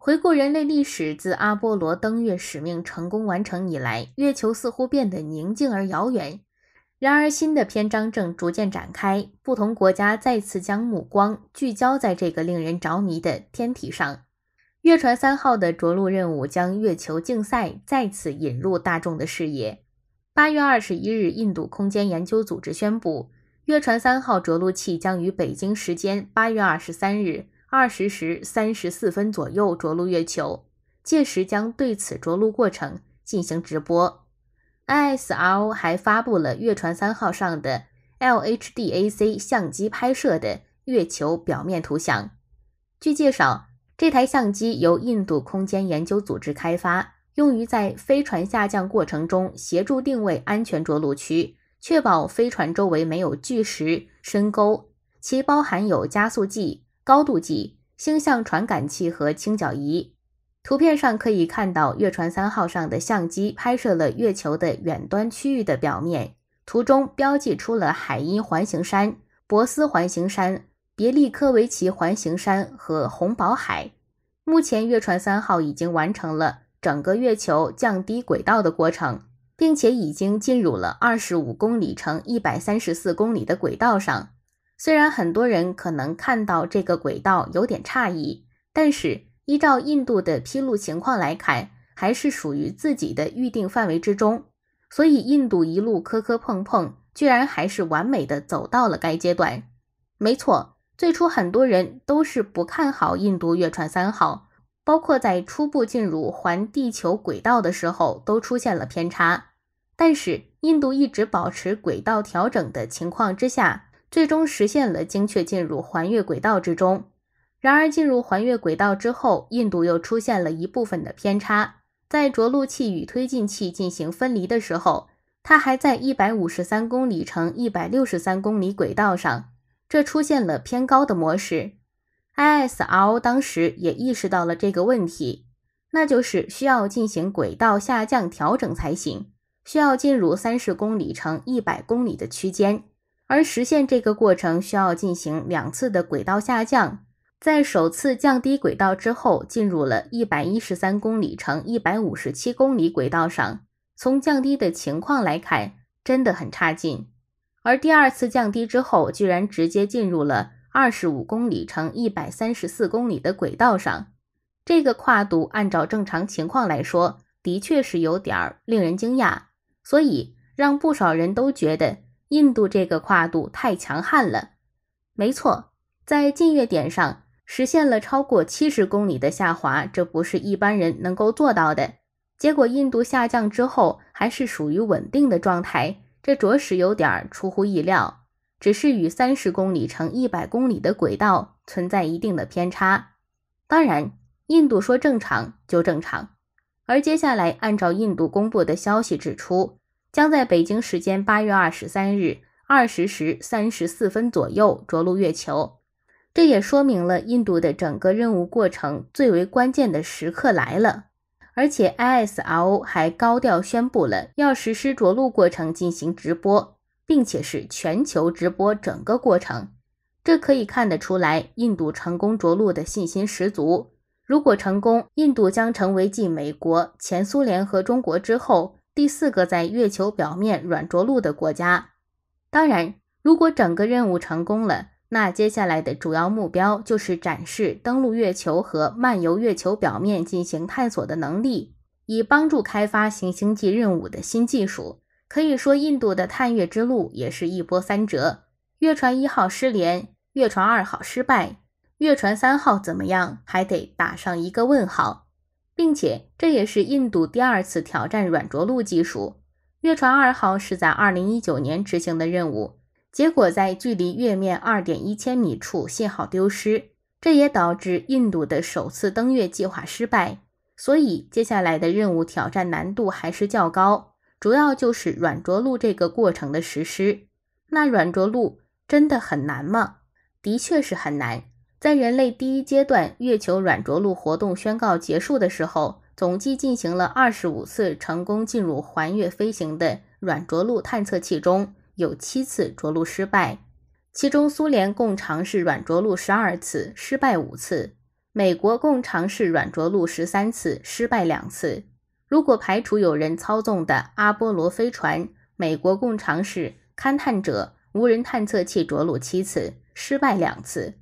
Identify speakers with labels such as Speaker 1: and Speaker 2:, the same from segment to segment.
Speaker 1: 回顾人类历史，自阿波罗登月使命成功完成以来，月球似乎变得宁静而遥远。然而，新的篇章正逐渐展开，不同国家再次将目光聚焦在这个令人着迷的天体上。月船三号的着陆任务将月球竞赛再次引入大众的视野。八月二十一日，印度空间研究组织宣布，月船三号着陆器将于北京时间八月二十三日。二十时三十四分左右着陆月球，届时将对此着陆过程进行直播。ISRO 还发布了月船三号上的 LH DAC 相机拍摄的月球表面图像。据介绍，这台相机由印度空间研究组织开发，用于在飞船下降过程中协助定位安全着陆区，确保飞船周围没有巨石、深沟。其包含有加速剂。高度计、星象传感器和倾角仪。图片上可以看到，月船三号上的相机拍摄了月球的远端区域的表面。图中标记出了海鹰环形山、博斯环形山、别利科维奇环形山和红宝海。目前，月船三号已经完成了整个月球降低轨道的过程，并且已经进入了二十五公里乘一百三十四公里的轨道上。虽然很多人可能看到这个轨道有点诧异，但是依照印度的披露情况来看，还是属于自己的预定范围之中。所以印度一路磕磕碰碰，居然还是完美的走到了该阶段。没错，最初很多人都是不看好印度月船三号，包括在初步进入环地球轨道的时候都出现了偏差。但是印度一直保持轨道调整的情况之下。最终实现了精确进入环月轨道之中。然而，进入环月轨道之后，印度又出现了一部分的偏差。在着陆器与推进器进行分离的时候，它还在一百五十三公里乘一百六十三公里轨道上，这出现了偏高的模式。ISRO 当时也意识到了这个问题，那就是需要进行轨道下降调整才行，需要进入三十公里乘一百公里的区间。而实现这个过程需要进行两次的轨道下降，在首次降低轨道之后，进入了一百一十三公里乘一百五十七公里轨道上。从降低的情况来看，真的很差劲。而第二次降低之后，居然直接进入了二十五公里乘一百三十四公里的轨道上，这个跨度按照正常情况来说，的确是有点儿令人惊讶，所以让不少人都觉得。印度这个跨度太强悍了，没错，在近月点上实现了超过七十公里的下滑，这不是一般人能够做到的。结果印度下降之后还是属于稳定的状态，这着实有点出乎意料，只是与三十公里乘一百公里的轨道存在一定的偏差。当然，印度说正常就正常，而接下来按照印度公布的消息指出。将在北京时间八月二十三日二十时三十四分左右着陆月球，这也说明了印度的整个任务过程最为关键的时刻来了。而且，ISRO 还高调宣布了要实施着陆过程进行直播，并且是全球直播整个过程。这可以看得出来，印度成功着陆的信心十足。如果成功，印度将成为继美国、前苏联和中国之后。第四个在月球表面软着陆的国家。当然，如果整个任务成功了，那接下来的主要目标就是展示登陆月球和漫游月球表面进行探索的能力，以帮助开发行星际任务的新技术。可以说，印度的探月之路也是一波三折：月船一号失联，月船二号失败，月船三号怎么样？还得打上一个问号。并且这也是印度第二次挑战软着陆技术。月船二号是在2019年执行的任务，结果在距离月面2.1千米处信号丢失，这也导致印度的首次登月计划失败。所以接下来的任务挑战难度还是较高，主要就是软着陆这个过程的实施。那软着陆真的很难吗？的确是很难。在人类第一阶段月球软着陆活动宣告结束的时候，总计进行了二十五次成功进入环月飞行的软着陆探测器，中有七次着陆失败。其中，苏联共尝试软着陆十二次，失败五次；美国共尝试软着陆十三次，失败两次。如果排除有人操纵的阿波罗飞船，美国共尝试勘探者无人探测器着陆七次，失败两次。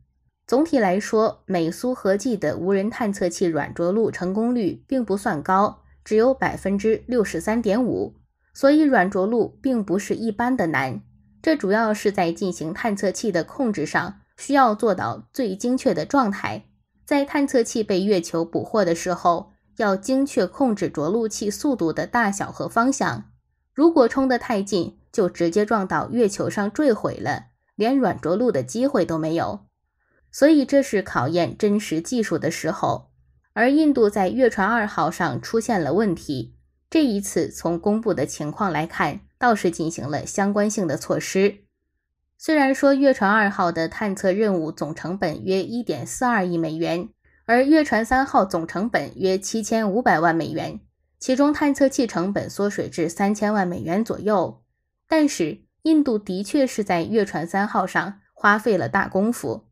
Speaker 1: 总体来说，美苏合计的无人探测器软着陆成功率并不算高，只有百分之六十三点五。所以，软着陆并不是一般的难。这主要是在进行探测器的控制上，需要做到最精确的状态。在探测器被月球捕获的时候，要精确控制着陆器速度的大小和方向。如果冲得太近，就直接撞到月球上坠毁了，连软着陆的机会都没有。所以这是考验真实技术的时候，而印度在月船二号上出现了问题。这一次从公布的情况来看，倒是进行了相关性的措施。虽然说月船二号的探测任务总成本约一点四二亿美元，而月船三号总成本约七千五百万美元，其中探测器成本缩水至三千万美元左右，但是印度的确是在月船三号上花费了大功夫。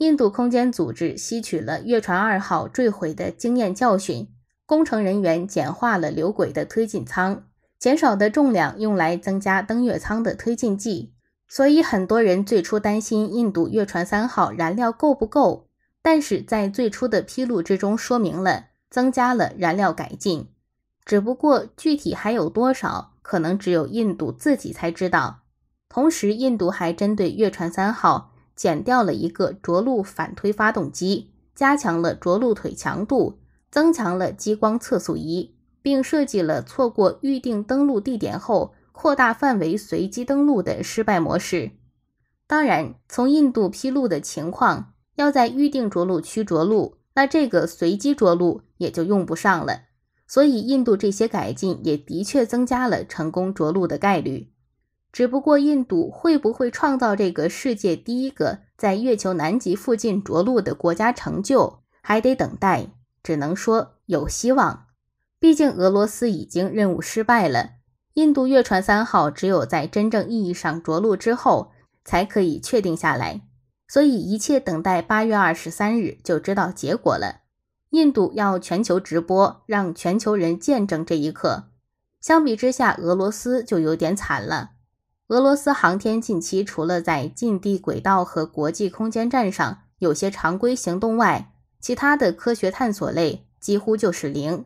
Speaker 1: 印度空间组织吸取了月船二号坠毁的经验教训，工程人员简化了留轨的推进舱，减少的重量用来增加登月舱的推进剂。所以很多人最初担心印度月船三号燃料够不够，但是在最初的披露之中说明了增加了燃料改进，只不过具体还有多少，可能只有印度自己才知道。同时，印度还针对月船三号。减掉了一个着陆反推发动机，加强了着陆腿强度，增强了激光测速仪，并设计了错过预定登陆地点后扩大范围随机登陆的失败模式。当然，从印度披露的情况，要在预定着陆区着陆，那这个随机着陆也就用不上了。所以，印度这些改进也的确增加了成功着陆的概率。只不过，印度会不会创造这个世界第一个在月球南极附近着陆的国家成就，还得等待。只能说有希望。毕竟俄罗斯已经任务失败了，印度月船三号只有在真正意义上着陆之后，才可以确定下来。所以一切等待八月二十三日就知道结果了。印度要全球直播，让全球人见证这一刻。相比之下，俄罗斯就有点惨了。俄罗斯航天近期除了在近地轨道和国际空间站上有些常规行动外，其他的科学探索类几乎就是零。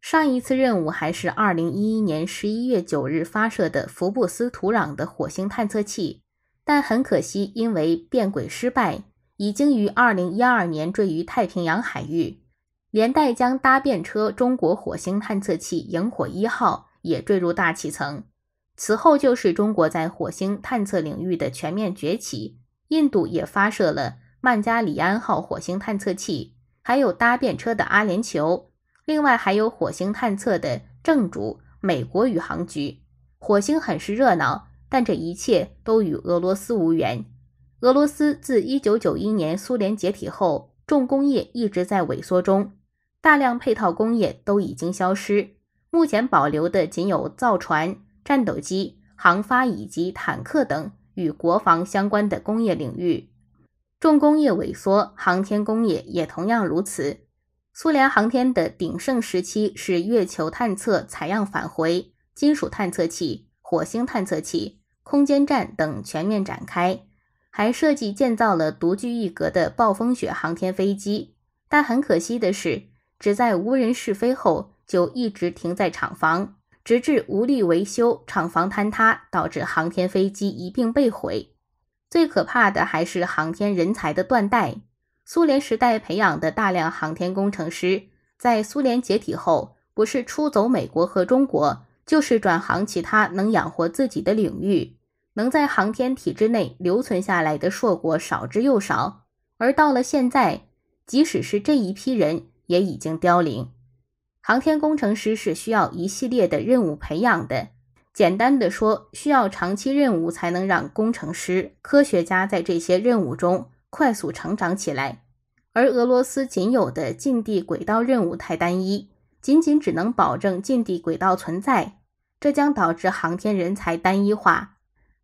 Speaker 1: 上一次任务还是2011年11月9日发射的福布斯土壤的火星探测器，但很可惜，因为变轨失败，已经于2012年坠于太平洋海域，连带将搭便车中国火星探测器“萤火一号”也坠入大气层。此后就是中国在火星探测领域的全面崛起。印度也发射了曼加里安号火星探测器，还有搭便车的阿联酋。另外还有火星探测的正主——美国宇航局。火星很是热闹，但这一切都与俄罗斯无缘。俄罗斯自一九九一年苏联解体后，重工业一直在萎缩中，大量配套工业都已经消失，目前保留的仅有造船。战斗机、航发以及坦克等与国防相关的工业领域，重工业萎缩，航天工业也同样如此。苏联航天的鼎盛时期是月球探测、采样返回、金属探测器、火星探测器、空间站等全面展开，还设计建造了独具一格的暴风雪航天飞机。但很可惜的是，只在无人试飞后就一直停在厂房。直至无力维修，厂房坍塌，导致航天飞机一并被毁。最可怕的还是航天人才的断代。苏联时代培养的大量航天工程师，在苏联解体后，不是出走美国和中国，就是转行其他能养活自己的领域。能在航天体制内留存下来的硕果少之又少。而到了现在，即使是这一批人，也已经凋零。航天工程师是需要一系列的任务培养的。简单的说，需要长期任务才能让工程师、科学家在这些任务中快速成长起来。而俄罗斯仅有的近地轨道任务太单一，仅仅只能保证近地轨道存在，这将导致航天人才单一化，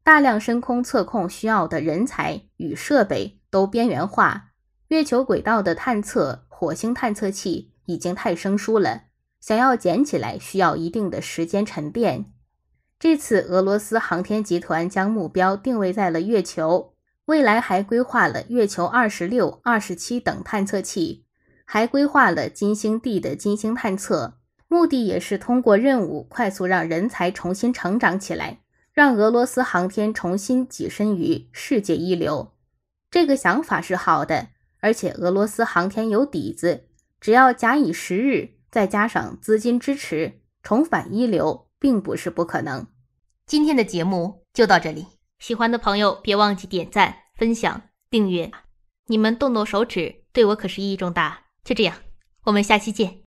Speaker 1: 大量深空测控需要的人才与设备都边缘化。月球轨道的探测、火星探测器已经太生疏了。想要捡起来，需要一定的时间沉淀。这次俄罗斯航天集团将目标定位在了月球，未来还规划了月球二十六、二十七等探测器，还规划了金星 D 的金星探测。目的也是通过任务快速让人才重新成长起来，让俄罗斯航天重新跻身于世界一流。这个想法是好的，而且俄罗斯航天有底子，只要假以时日。再加上资金支持，重返一流并不是不可能。今天的节目就到这里，喜欢的朋友别忘记点赞、分享、订阅，你们动动手指对我可是意义重大。就这样，我们下期见。